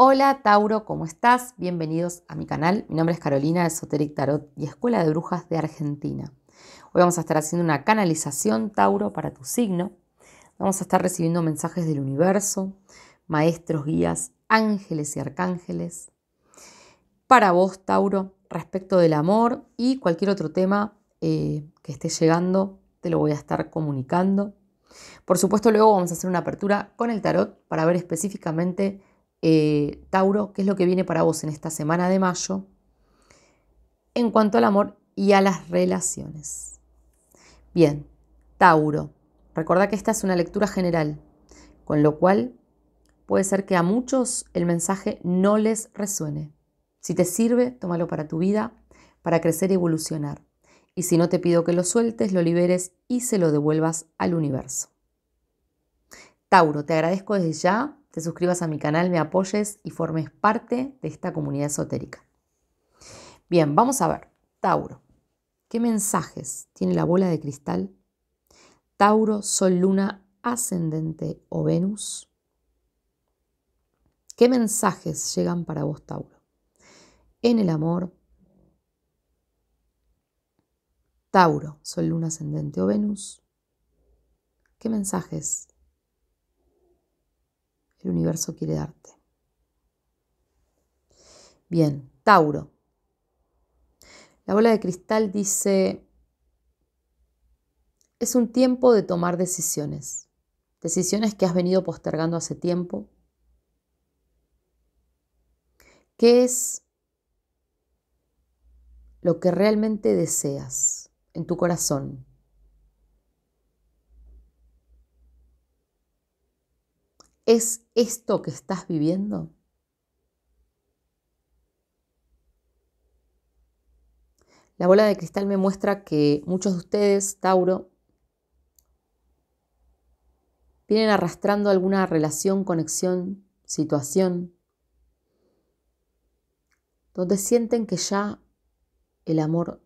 Hola Tauro, ¿cómo estás? Bienvenidos a mi canal. Mi nombre es Carolina Esoteric Tarot y Escuela de Brujas de Argentina. Hoy vamos a estar haciendo una canalización Tauro para tu signo. Vamos a estar recibiendo mensajes del universo, maestros, guías, ángeles y arcángeles. Para vos, Tauro, respecto del amor y cualquier otro tema eh, que esté llegando, te lo voy a estar comunicando. Por supuesto, luego vamos a hacer una apertura con el tarot para ver específicamente eh, Tauro, qué es lo que viene para vos en esta semana de mayo en cuanto al amor y a las relaciones. Bien, Tauro, recordá que esta es una lectura general, con lo cual puede ser que a muchos el mensaje no les resuene. Si te sirve, tómalo para tu vida, para crecer y evolucionar. Y si no te pido que lo sueltes, lo liberes y se lo devuelvas al universo. Tauro, te agradezco desde ya te suscribas a mi canal, me apoyes y formes parte de esta comunidad esotérica. Bien, vamos a ver. Tauro. ¿Qué mensajes tiene la bola de cristal? Tauro, Sol, Luna, Ascendente o Venus. ¿Qué mensajes llegan para vos, Tauro? En el amor. Tauro, Sol, Luna, Ascendente o Venus. ¿Qué mensajes el universo quiere darte. Bien, Tauro. La bola de cristal dice, es un tiempo de tomar decisiones, decisiones que has venido postergando hace tiempo. ¿Qué es lo que realmente deseas en tu corazón? ¿Es esto que estás viviendo? La bola de cristal me muestra que muchos de ustedes, Tauro, vienen arrastrando alguna relación, conexión, situación, donde sienten que ya el amor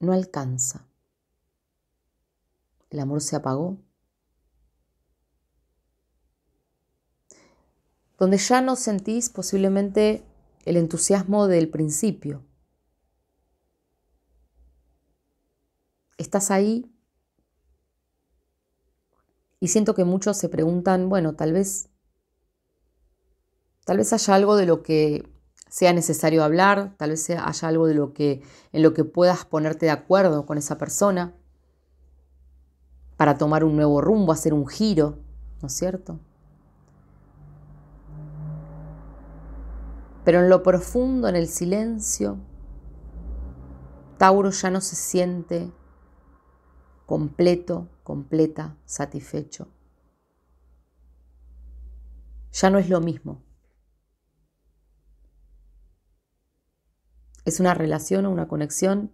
no alcanza. El amor se apagó, donde ya no sentís posiblemente el entusiasmo del principio. Estás ahí y siento que muchos se preguntan, bueno, tal vez tal vez haya algo de lo que sea necesario hablar, tal vez haya algo de lo que en lo que puedas ponerte de acuerdo con esa persona para tomar un nuevo rumbo, hacer un giro, ¿no es cierto? Pero en lo profundo, en el silencio, Tauro ya no se siente completo, completa, satisfecho. Ya no es lo mismo. Es una relación o una conexión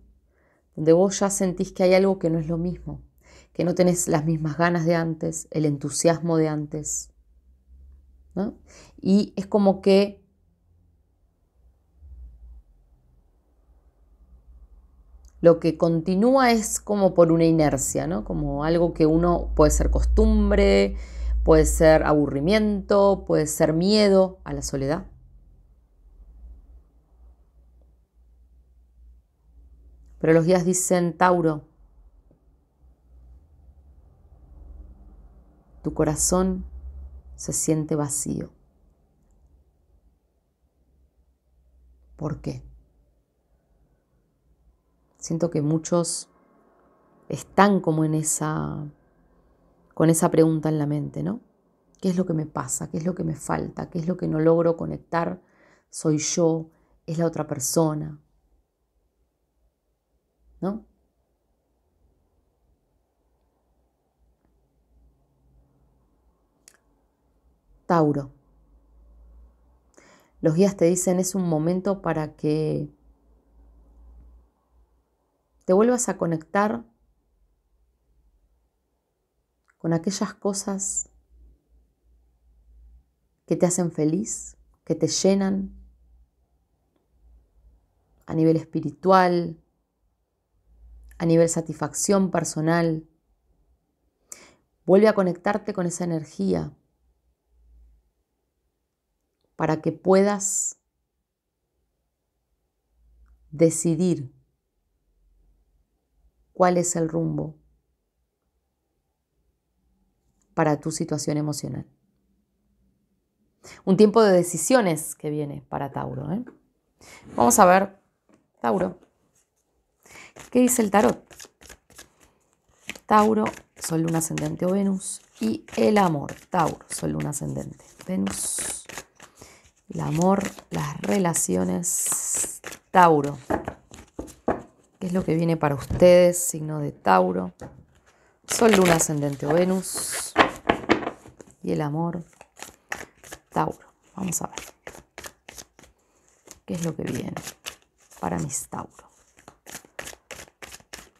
donde vos ya sentís que hay algo que no es lo mismo, que no tenés las mismas ganas de antes, el entusiasmo de antes. ¿no? Y es como que lo que continúa es como por una inercia, ¿no? Como algo que uno puede ser costumbre, puede ser aburrimiento, puede ser miedo a la soledad. Pero los días dicen, Tauro, tu corazón se siente vacío. ¿Por qué? Siento que muchos están como en esa con esa pregunta en la mente, ¿no? ¿Qué es lo que me pasa? ¿Qué es lo que me falta? ¿Qué es lo que no logro conectar? ¿Soy yo? ¿Es la otra persona? ¿No? Tauro. Los guías te dicen es un momento para que te vuelvas a conectar con aquellas cosas que te hacen feliz, que te llenan a nivel espiritual, a nivel satisfacción personal. Vuelve a conectarte con esa energía para que puedas decidir cuál es el rumbo para tu situación emocional. Un tiempo de decisiones que viene para Tauro. ¿eh? Vamos a ver, Tauro. ¿Qué dice el tarot? Tauro, Sol, Luna ascendente o Venus. Y el amor, Tauro, Sol, Luna ascendente, Venus. El amor, las relaciones, Tauro. ¿Qué es lo que viene para ustedes? Signo de Tauro. Sol, Luna, Ascendente o Venus. Y el amor. Tauro. Vamos a ver. ¿Qué es lo que viene para mis Tauro?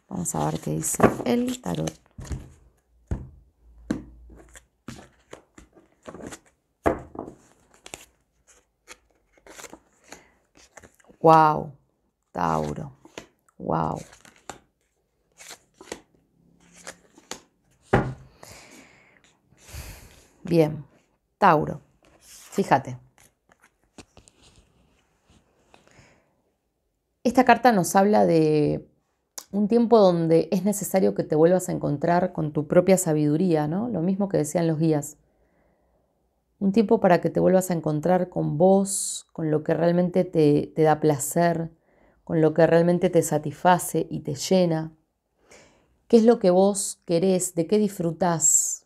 Vamos a ver qué dice el tarot. Wow, Tauro. Wow. Bien, Tauro, fíjate. Esta carta nos habla de un tiempo donde es necesario que te vuelvas a encontrar con tu propia sabiduría, ¿no? Lo mismo que decían los guías. Un tiempo para que te vuelvas a encontrar con vos, con lo que realmente te, te da placer, con lo que realmente te satisface y te llena. ¿Qué es lo que vos querés? ¿De qué disfrutás?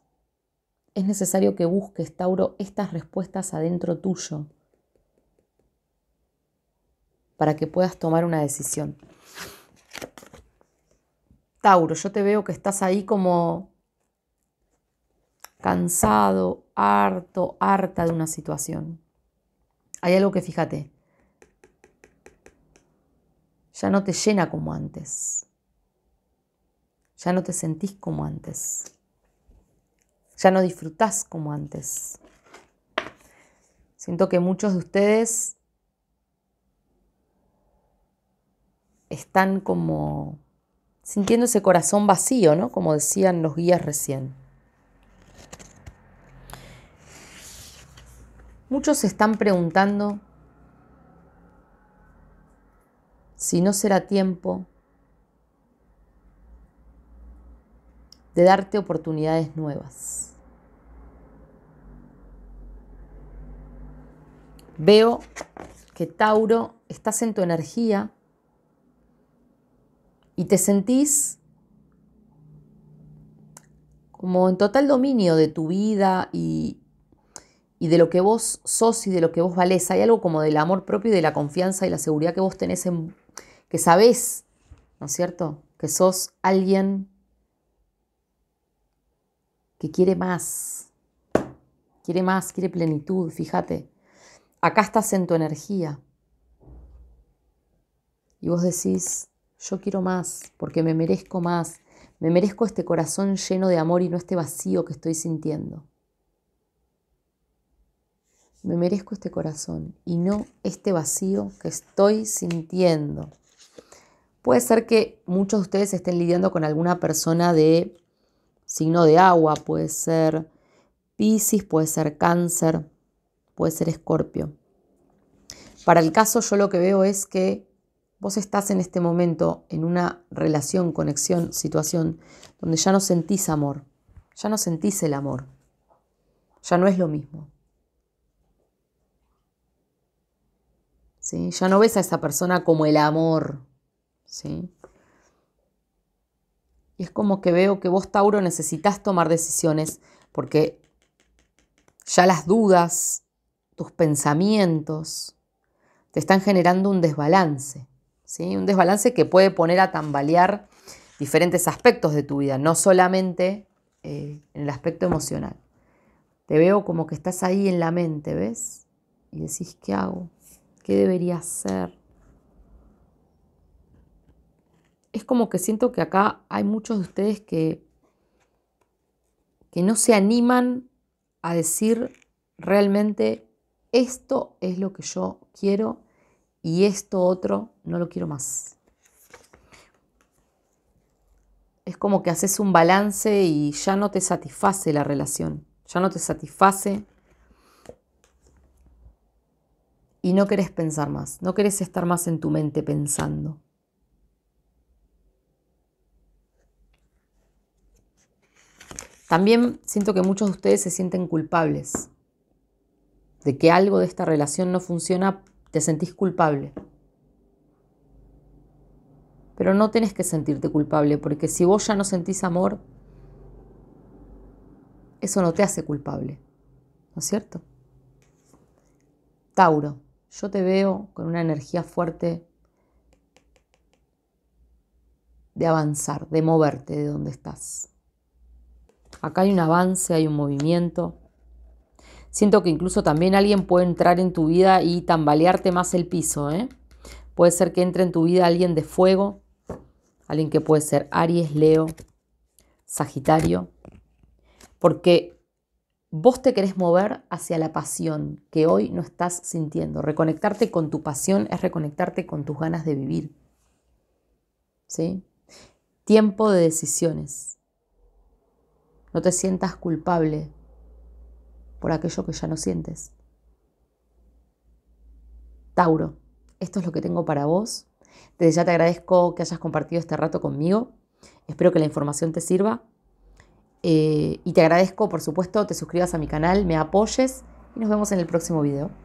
Es necesario que busques, Tauro, estas respuestas adentro tuyo para que puedas tomar una decisión. Tauro, yo te veo que estás ahí como cansado, harto, harta de una situación. Hay algo que fíjate, ya no te llena como antes. Ya no te sentís como antes. Ya no disfrutás como antes. Siento que muchos de ustedes están como sintiendo ese corazón vacío, ¿no? Como decían los guías recién. Muchos se están preguntando si no será tiempo de darte oportunidades nuevas. Veo que Tauro, estás en tu energía y te sentís como en total dominio de tu vida y, de lo que vos sos y de lo que vos valés. Hay algo como del amor propio y de la confianza y la seguridad que vos tenés en que sabes, ¿no es cierto? Que sos alguien que quiere más, quiere más, quiere plenitud, fíjate. Acá estás en tu energía. Y vos decís, yo quiero más, porque me merezco más, me merezco este corazón lleno de amor y no este vacío que estoy sintiendo. Me merezco este corazón y no este vacío que estoy sintiendo. Puede ser que muchos de ustedes estén lidiando con alguna persona de signo de agua, puede ser Pisces, puede ser Cáncer, puede ser Escorpio. Para el caso yo lo que veo es que vos estás en este momento en una relación, conexión, situación donde ya no sentís amor, ya no sentís el amor, ya no es lo mismo. ¿Sí? Ya no ves a esa persona como el amor, ¿sí? Y es como que veo que vos, Tauro, necesitas tomar decisiones porque ya las dudas, tus pensamientos, te están generando un desbalance, ¿sí? Un desbalance que puede poner a tambalear diferentes aspectos de tu vida, no solamente eh, en el aspecto emocional. Te veo como que estás ahí en la mente, ¿ves? Y decís, ¿qué hago? ¿Qué debería hacer? es como que siento que acá hay muchos de ustedes que, que no se animan a decir realmente esto es lo que yo quiero y esto otro no lo quiero más. Es como que haces un balance y ya no te satisface la relación, ya no te satisface y no querés pensar más, no querés estar más en tu mente pensando. También siento que muchos de ustedes se sienten culpables de que algo de esta relación no funciona, te sentís culpable. Pero no tenés que sentirte culpable, porque si vos ya no sentís amor, eso no te hace culpable, ¿no es cierto? Tauro, yo te veo con una energía fuerte de avanzar, de moverte de donde estás. Acá hay un avance, hay un movimiento. Siento que incluso también alguien puede entrar en tu vida y tambalearte más el piso. ¿eh? Puede ser que entre en tu vida alguien de fuego, alguien que puede ser Aries, Leo, Sagitario, porque vos te querés mover hacia la pasión que hoy no estás sintiendo. Reconectarte con tu pasión es reconectarte con tus ganas de vivir. ¿Sí? Tiempo de decisiones. No te sientas culpable por aquello que ya no sientes. Tauro, esto es lo que tengo para vos. Desde ya te agradezco que hayas compartido este rato conmigo. Espero que la información te sirva. Eh, y te agradezco, por supuesto, te suscribas a mi canal, me apoyes y nos vemos en el próximo video.